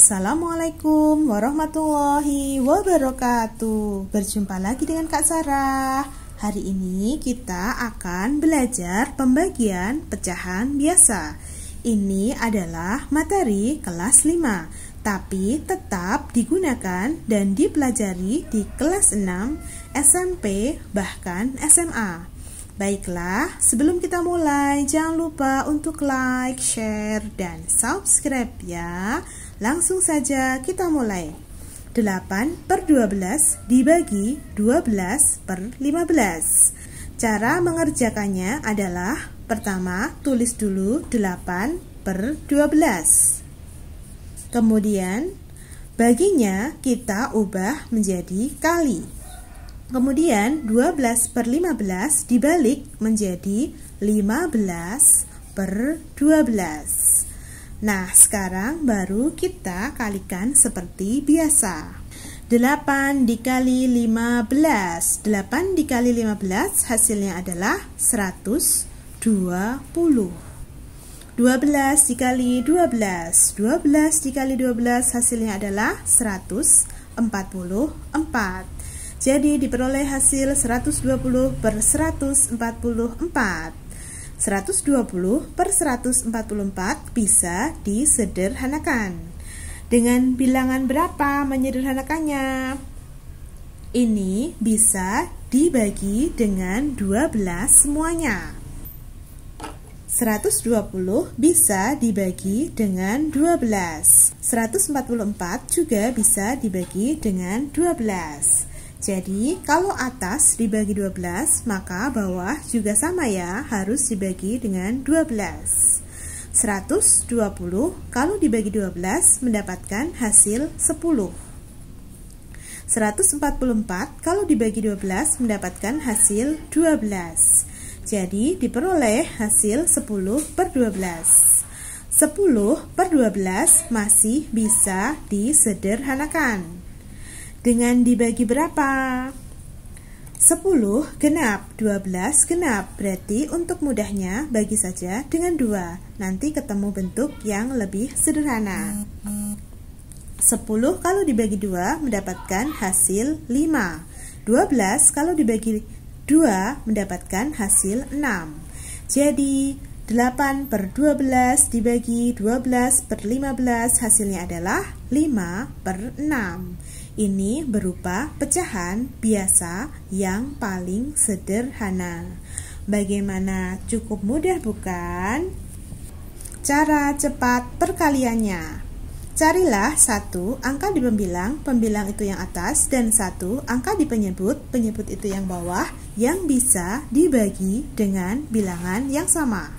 Assalamualaikum warahmatullahi wabarakatuh. Berjumpa lagi dengan Kak Sarah. Hari ini kita akan belajar pembagian pecahan biasa. Ini adalah materi kelas 5, tapi tetap digunakan dan dipelajari di kelas 6, SMP, bahkan SMA. Baiklah, sebelum kita mulai, jangan lupa untuk like, share, dan subscribe ya. Langsung saja kita mulai. 8 per 12 dibagi 12 per 15. Cara mengerjakannya adalah pertama tulis dulu 8 per 12. Kemudian baginya kita ubah menjadi kali. Kemudian 12 per 15 dibalik menjadi 15 per 12 Nah sekarang baru kita kalikan seperti biasa 8 dikali 15 8 dikali 15 hasilnya adalah 120 12 dikali 12 12 dikali 12 hasilnya adalah 144 jadi diperoleh hasil 120 per 144. 120 per 144 bisa disederhanakan. Dengan bilangan berapa menyederhanakannya? Ini bisa dibagi dengan 12 semuanya. 120 bisa dibagi dengan 12. 144 juga bisa dibagi dengan 12. Jadi, kalau atas dibagi 12, maka bawah juga sama ya, harus dibagi dengan 12. 120 kalau dibagi 12 mendapatkan hasil 10. 144 kalau dibagi 12 mendapatkan hasil 12. Jadi, diperoleh hasil 10 per 12. 10 per 12 masih bisa disederhanakan dengan dibagi berapa? 10 genap, 12 genap, berarti untuk mudahnya bagi saja dengan 2. Nanti ketemu bentuk yang lebih sederhana. 10 kalau dibagi 2 mendapatkan hasil 5. 12 kalau dibagi 2 mendapatkan hasil 6. Jadi 8 per 12 dibagi 12 per 15 hasilnya adalah 5 per 6. Ini berupa pecahan biasa yang paling sederhana. Bagaimana? Cukup mudah bukan? Cara cepat perkaliannya. Carilah satu angka di pembilang, pembilang itu yang atas, dan satu angka di penyebut, penyebut itu yang bawah, yang bisa dibagi dengan bilangan yang sama.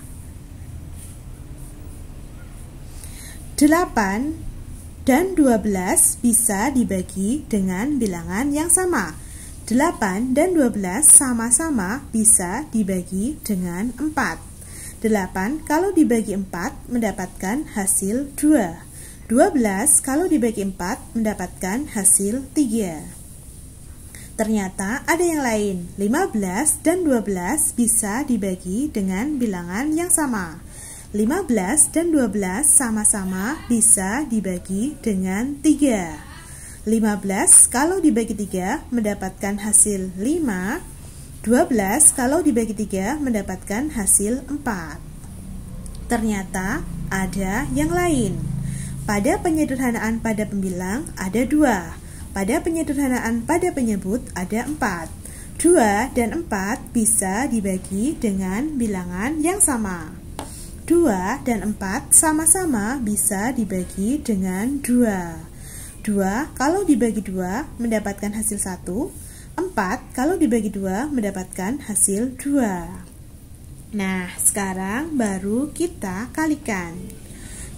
8 dan 12 bisa dibagi dengan bilangan yang sama. 8 dan 12 sama-sama bisa dibagi dengan 4. 8 kalau dibagi 4 mendapatkan hasil 2. 12 kalau dibagi 4 mendapatkan hasil 3. Ternyata ada yang lain, 15 dan 12 bisa dibagi dengan bilangan yang sama. 15 dan 12 sama-sama bisa dibagi dengan 3. 15 kalau dibagi 3 mendapatkan hasil 5, 12 kalau dibagi 3 mendapatkan hasil 4. Ternyata ada yang lain. Pada penyederhanaan pada pembilang ada 2, pada penyederhanaan pada penyebut ada 4. 2 dan 4 bisa dibagi dengan bilangan yang sama. 2 dan 4 sama-sama bisa dibagi dengan 2. 2 kalau dibagi 2 mendapatkan hasil 1, 4 kalau dibagi 2 mendapatkan hasil 2. Nah, sekarang baru kita kalikan.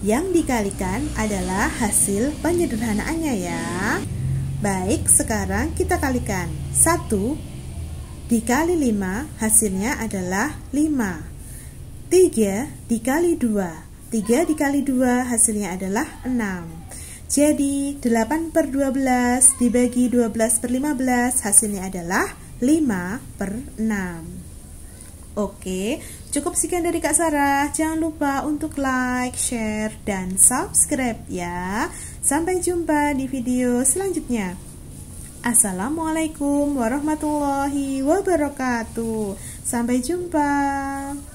Yang dikalikan adalah hasil penyederhanaannya ya. Baik, sekarang kita kalikan. 1 dikali 5 hasilnya adalah 5. 3 dikali 2. 3 dikali 2 hasilnya adalah 6. Jadi 8 per 12 dibagi 12 per 15 hasilnya adalah 5 per 6. Oke, cukup sekian dari Kak Sarah. Jangan lupa untuk like, share, dan subscribe ya. Sampai jumpa di video selanjutnya. Assalamualaikum warahmatullahi wabarakatuh. Sampai jumpa.